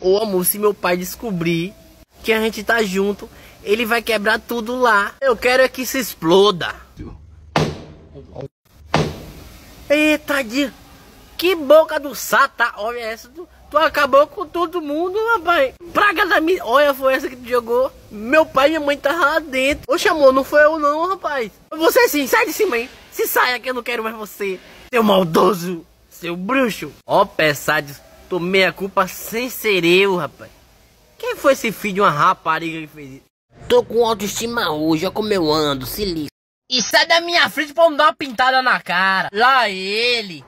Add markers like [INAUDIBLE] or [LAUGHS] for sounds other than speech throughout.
Ô amor, se meu pai descobrir que a gente tá junto, ele vai quebrar tudo lá. Eu quero é que se exploda. Eita, de... que boca do sata. Olha essa, tu, tu acabou com todo mundo, rapaz. Praga da minha... Olha, foi essa que tu jogou. Meu pai e minha mãe tava tá lá dentro. Oxe, amor, não foi eu não, rapaz. Você sim, sai de cima aí. Se saia que eu não quero mais você, seu maldoso seu bruxo. Ó, oh, tomei a culpa sem ser eu, rapaz. Quem foi esse filho de uma rapariga que fez isso? Tô com autoestima hoje, ó como eu ando, se liga. E sai da minha frente pra me dar uma pintada na cara. Lá ele.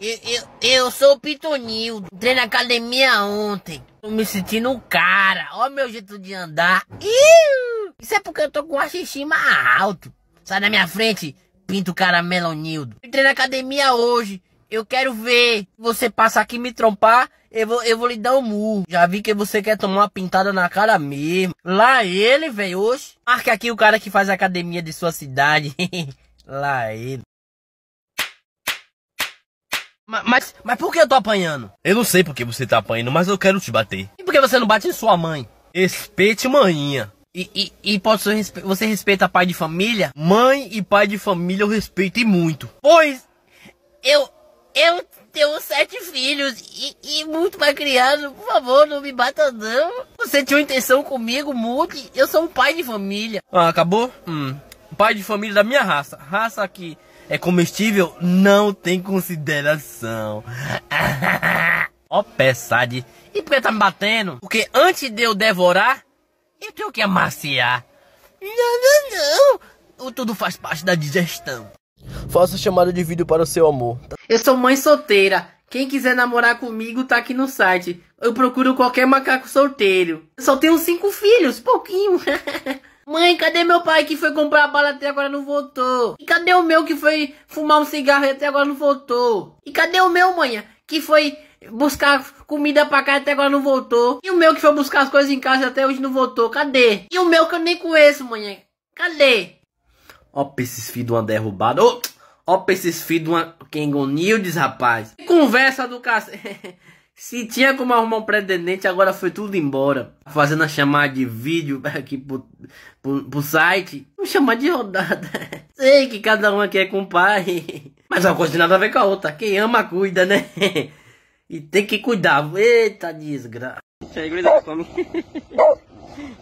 Eu, eu, eu sou o Pitonildo. Entrei na academia ontem. Tô me sentindo um cara. Ó meu jeito de andar. Iu! Isso é porque eu tô com autoestima alto. Sai da minha frente, pinto caramelo Nildo. Entrei na academia hoje. Eu quero ver você passar aqui me trompar. Eu vou, eu vou lhe dar um murro. Já vi que você quer tomar uma pintada na cara mesmo. Lá ele, velho. Oxe. Marca aqui o cara que faz academia de sua cidade. [LAUGHS] Lá ele. Mas, mas, mas por que eu tô apanhando? Eu não sei por que você tá apanhando, mas eu quero te bater. E por que você não bate em sua mãe? Respeite manhinha. E, e, e posso você respeita pai de família? Mãe e pai de família eu respeito e muito. Pois eu eu tenho sete filhos e, e, muito mais criado. Por favor, não me bata não. Você tinha uma intenção comigo, mude. Eu sou um pai de família. Ah, acabou? Hum. Pai de família da minha raça. Raça que é comestível não tem consideração. [LAUGHS] Ó oh, E por que tá me batendo? Porque antes de eu devorar, eu tenho que amaciar. Não, não, não. O tudo faz parte da digestão. Faça chamada de vídeo para o seu amor. Tá? Eu sou mãe solteira. Quem quiser namorar comigo tá aqui no site. Eu procuro qualquer macaco solteiro. Eu só tenho cinco filhos, pouquinho. [LAUGHS] Mãe, cadê meu pai que foi comprar bala até agora não voltou? E cadê o meu que foi fumar um cigarro e até agora não voltou? E cadê o meu, mãe, que foi buscar comida pra cá até agora não voltou? E o meu que foi buscar as coisas em casa até hoje não voltou? Cadê? E o meu que eu nem conheço, mãe? Cadê? Ó, oh, esses filhos de uma derrubada. Oh! Ó pra esses filhos de uma Kengonildes, rapaz. Conversa do cacete. [LAUGHS] Se tinha como arrumar um pretendente, agora foi tudo embora. Fazendo a chamada de vídeo [LAUGHS] aqui pro, pro, pro site. Vou chamar de rodada. [LAUGHS] Sei que cada um aqui é pai. Mas uma coisa de nada a ver com a outra. Quem ama, cuida, né? E tem que cuidar. Eita desgraça. Chega, come.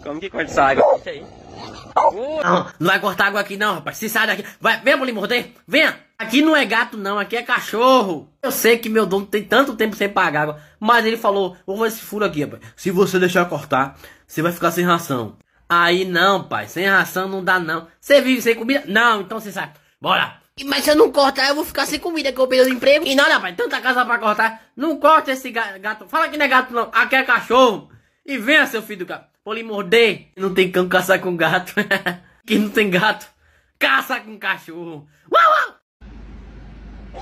Como que corta essa água? Deixa aí. Uh. Não, não vai cortar água aqui não, rapaz. Se sai daqui. Vai, vem pra lhe morder. Venha. Aqui não é gato não, aqui é cachorro. Eu sei que meu dono tem tanto tempo sem pagar água. Mas ele falou, vou fazer esse furo aqui, rapaz. Se você deixar cortar, você vai ficar sem ração. Aí não, pai. Sem ração não dá não. Você vive sem comida? Não, então você sai. Bora. Mas se eu não cortar, eu vou ficar sem comida, que eu perdi o emprego. E nada, pai, tanta casa pra cortar. Não corta esse gato. Fala que não é gato, não. Aqui é cachorro. E venha, seu filho do gato. Vou lhe morder. Não tem cão caçar com gato. [LAUGHS] Quem não tem gato, caça com cachorro. Uau, uau.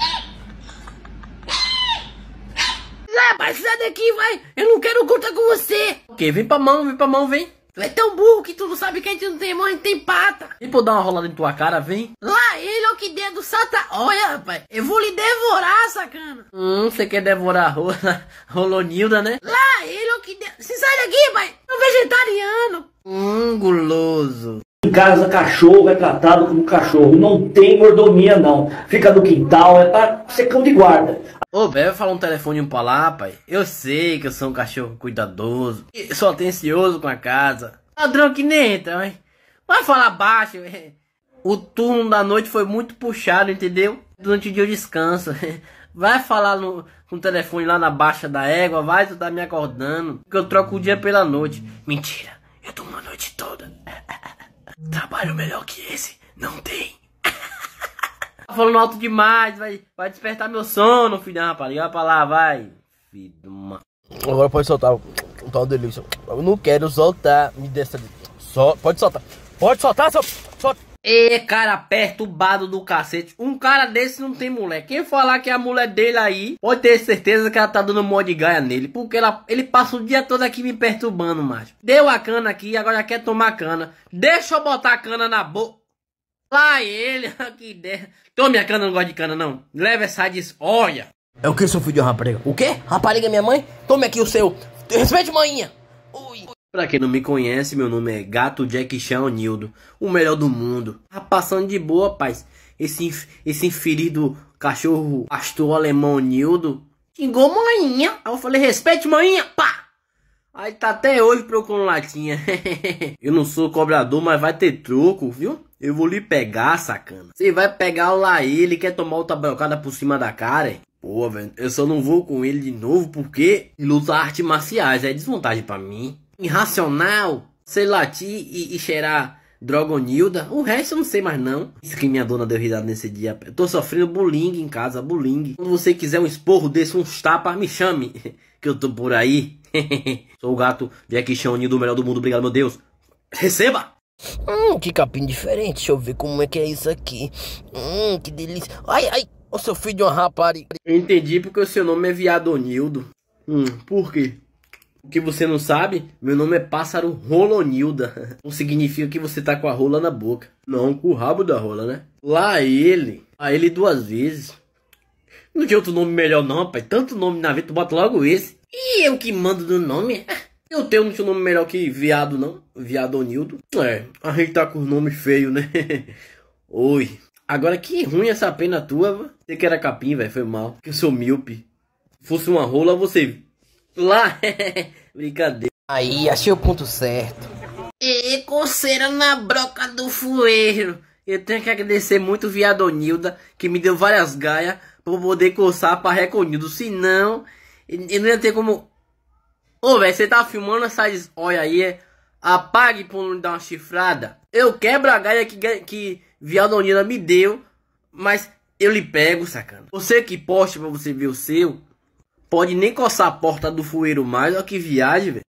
vai, sai daqui, vai. Eu não quero contar com você. Ok, vem pra mão, vem pra mão, vem. Tu é tão burro que tu não sabe que a gente não tem mão, a gente tem pata. E por dar uma rolada em tua cara, vem. Lá ele, ó, que dedo santa. Olha, rapaz, eu vou lhe devorar, sacana. Hum, você quer devorar a rola, [LAUGHS] Rolonilda, né? Lá ele, ó, que dedo. Se sai daqui, pai. É um vegetariano. Hum, guloso. Em casa, cachorro é tratado como cachorro. Não tem mordomia, não. Fica no quintal, é para ser cão de guarda. Ô, vai falar um telefone pra lá, pai. Eu sei que eu sou um cachorro cuidadoso e sou atencioso com a casa. Ladrão que nem entra, hein? Vai falar baixo, O turno da noite foi muito puxado, entendeu? Durante o dia eu descanso. Vai falar no, com telefone lá na baixa da égua, vai, tu tá me acordando. Que eu troco o dia pela noite. Mentira, eu durmo a noite toda. [LAUGHS] Trabalho melhor que esse, não tem. Tá falando alto demais, vai, vai despertar meu sono, filho da rapaz. Liga pra lá, vai. Filho de Agora pode soltar o tal delícia. Eu não quero soltar. Me dessa. Só. Pode soltar. Pode soltar, só. Solta. E cara perturbado do cacete. Um cara desse não tem mulher. Quem falar que é a mulher dele aí, pode ter certeza que ela tá dando mó de gaia nele. Porque ela, ele passa o dia todo aqui me perturbando, macho. Deu a cana aqui, agora quer tomar cana. Deixa eu botar a cana na boca. Lá ele, [LAUGHS] que ideia. Tome a cana, não gosta de cana, não. Leva essa olha. É o que, seu filho de rapariga? O quê? Rapariga minha mãe? Tome aqui o seu. Respeite, manhinha. Ui. Pra quem não me conhece, meu nome é Gato Jack Chan Nildo, o melhor do mundo. Tá passando de boa, paz. Esse, esse inferido cachorro pastor alemão Nildo xingou manhinha. Aí eu falei, respeite manhinha, pá! Aí tá até hoje procurando latinha. [LAUGHS] eu não sou cobrador, mas vai ter troco, viu? Eu vou lhe pegar, sacana. Você vai pegar lá ele quer tomar outra bancada por cima da cara, hein? Pô, velho, eu só não vou com ele de novo porque lutar artes marciais é desvantagem para mim. Irracional, sei latir e, e cheirar Drogonilda. O resto eu não sei mais não. Isso que minha dona deu risada nesse dia. Eu tô sofrendo bullying em casa, bullying. Quando você quiser um esporro desse, uns tapas, me chame. [LAUGHS] Que eu tô por aí. [LAUGHS] Sou o gato Jack Chan do melhor do mundo. Obrigado, meu Deus. Receba! Hum, que capim diferente. Deixa eu ver como é que é isso aqui. Hum, que delícia. Ai, ai, o seu filho de uma rapariga. Eu entendi porque o seu nome é Viadonildo. Hum, por quê? O que você não sabe, meu nome é Pássaro Rolonilda. [LAUGHS] Não significa que você tá com a rola na boca. Não, com o rabo da rola, né? Lá ele. A ele duas vezes. Não tinha outro nome melhor não, pai. Tanto nome na vida, tu bota logo esse. E eu é que mando do nome. [LAUGHS] Eu tenho não tinha um nome melhor que viado, não. Viado Onildo. É, a gente tá com os nomes feios, né? [LAUGHS] Oi. Agora que ruim essa pena tua, Você que era capim, velho, foi mal. Que eu sou míope. Se fosse uma rola, você. Lá! [LAUGHS] Brincadeira. Aí, achei o ponto certo. E coceira na broca do fueiro. Eu tenho que agradecer muito o viado Nilda, que me deu várias gaias pra poder coçar pra Reconildo. Senão, eu não ia ter como Ô, velho, você tá filmando essas olha aí, é. apague pra não dar uma chifrada. Eu quebro a galha que, que Viadonina me deu, mas eu lhe pego, sacana. Você que posta pra você ver o seu, pode nem coçar a porta do fueiro mais, ó que viagem, velho. [LAUGHS]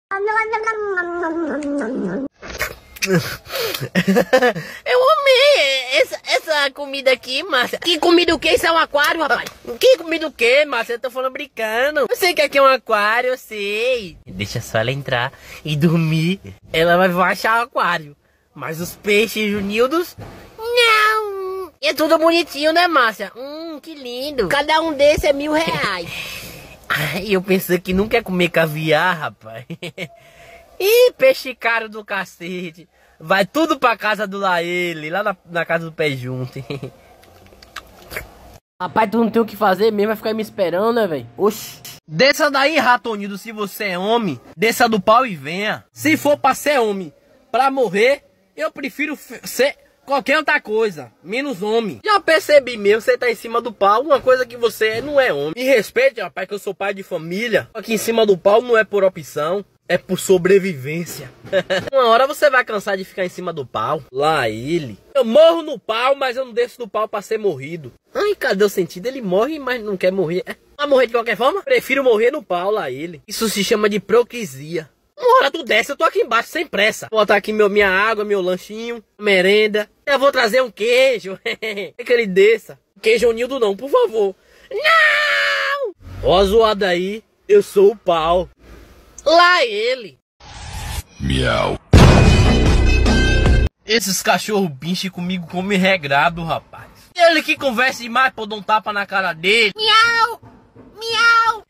eu amei! essa, essa comida aqui, Márcia. Que comida o que? Isso é um aquário, rapaz. Que comida o que, Márcia? Eu tô falando brincando. Eu sei que aqui é um aquário, eu sei. Deixa só ela entrar e dormir. Ela vai achar o aquário. Mas os peixes unidos? Não! E é tudo bonitinho, né, Márcia? Hum, que lindo. Cada um desses é mil reais. [LAUGHS] Ai, eu pensei que não quer comer caviar, rapaz. [LAUGHS] Ih, peixe caro do cacete. Vai tudo pra casa do Laele, lá na, na casa do pé junto. Rapaz, tu não tem o que fazer mesmo, vai ficar me esperando, né, velho? Oxi. Desça daí, ratonido, se você é homem. Desça do pau e venha. Se for pra ser homem, pra morrer, eu prefiro ser qualquer outra coisa, menos homem. Já percebi mesmo, você tá em cima do pau, uma coisa que você é, não é homem. Me respeite, rapaz, que eu sou pai de família. Aqui em cima do pau não é por opção é por sobrevivência. [LAUGHS] Uma hora você vai cansar de ficar em cima do pau. Lá ele. Eu morro no pau, mas eu não desço do pau para ser morrido. Ai, cadê o sentido? Ele morre, mas não quer morrer. É, vai morrer de qualquer forma? Prefiro morrer no pau, lá ele. Isso se chama de procrisia. Uma hora tu desce, eu tô aqui embaixo sem pressa. Vou botar aqui meu, minha água, meu lanchinho, merenda. Eu vou trazer um queijo. é [LAUGHS] que ele desça. Queijo unido não, por favor. Não! Ó a zoada aí, eu sou o pau. Lá ele! Miau. Esses cachorro bicho comigo come regrado, rapaz. Ele que conversa demais pra dar um tapa na cara dele. Miau! Miau!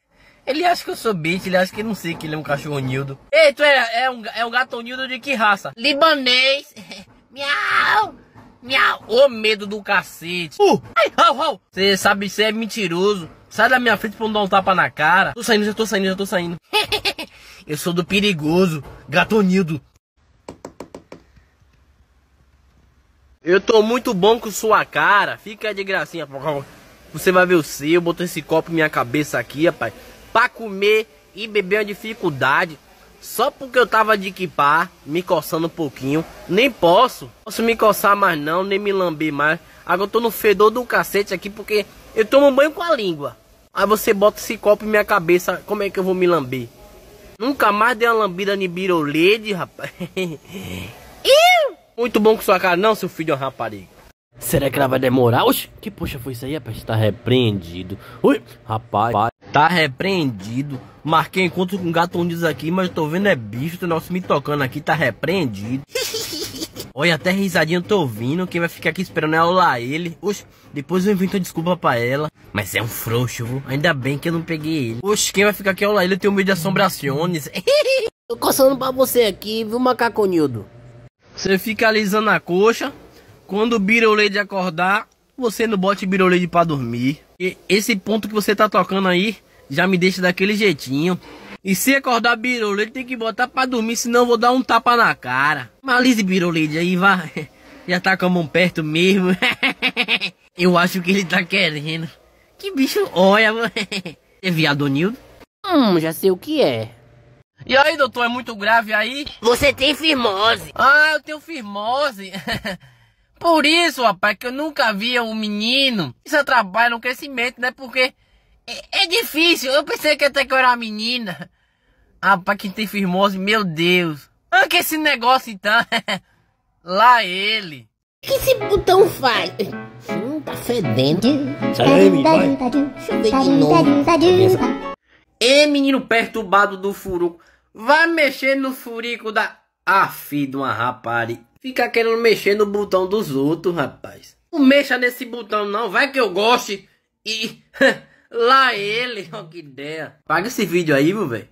Ele acha que eu sou bicho, ele acha que não sei que ele é um cachorro nildo. Ei, tu é, é, um, é um gato nildo de que raça? Libanês. [LAUGHS] Miau! Miau! Ô medo do cacete! Uh! Ai, au, au! Você sabe, você é mentiroso. Sai da minha frente pra não dar um tapa na cara. Tô saindo, já tô saindo, já tô saindo. [LAUGHS] Eu sou do perigoso, gatonildo. Eu tô muito bom com sua cara. Fica de gracinha. Você vai ver o seu. botei esse copo em minha cabeça aqui, rapaz. Pra comer e beber é uma dificuldade. Só porque eu tava de equipar, me coçando um pouquinho. Nem posso. Posso me coçar mais não, nem me lamber mais. Agora eu tô no fedor do cacete aqui porque eu tomo banho com a língua. Aí você bota esse copo em minha cabeça, como é que eu vou me lamber? Nunca mais dei uma lambida de birolede, rapaz. [LAUGHS] Muito bom com sua cara não, seu filho de uma rapariga. Será que ela vai demorar? Oxi, que poxa foi isso aí, rapaz? Tá repreendido. Ui, rapaz. Tá repreendido. Marquei encontro com gato um diz aqui, mas tô vendo é bicho, o nosso me tocando aqui, tá repreendido. [LAUGHS] Olha, até risadinha eu tô ouvindo. Quem vai ficar aqui esperando é lá ele. Oxe, depois eu invento desculpa pra ela. Mas é um frouxo, viu? Ainda bem que eu não peguei ele. Oxe, quem vai ficar aqui é lá ele. Eu tenho medo de assombrações. [LAUGHS] tô coçando pra você aqui, viu, macaconildo? Você fica alisando a coxa. Quando o Birolade acordar, você não bote Birolade pra dormir. E esse ponto que você tá tocando aí já me deixa daquele jeitinho. E se acordar Birolete, tem que botar pra dormir, senão vou dar um tapa na cara. Malise Birolete, aí vai. [LAUGHS] Já tá com a mão perto mesmo. [LAUGHS] Eu acho que ele tá querendo. Que bicho olha, mano. [LAUGHS] É viado Nildo? Hum, já sei o que é. E aí, doutor, é muito grave aí? Você tem firmose. Ah, eu tenho firmose. Por isso, rapaz, que eu nunca via um menino. Isso atrapalha é no é crescimento, né? Porque é, é, difícil. Eu pensei que até que eu era uma menina. Ah, pra quem tem firmose, meu Deus. Ah, que esse negócio então. [LAUGHS] Lá ele. O que esse botão faz? Hum, tá fedendo. Sai vai. Deixa de menino perturbado do furuco. Vai mexer no furico da... afi filho de uma rapari. Fica querendo mexer no botão dos outros, rapaz. Não mexa nesse botão não, vai que eu goste. E... [LAUGHS] Lá ele, ó que ideia. Paga esse vídeo aí, meu velho.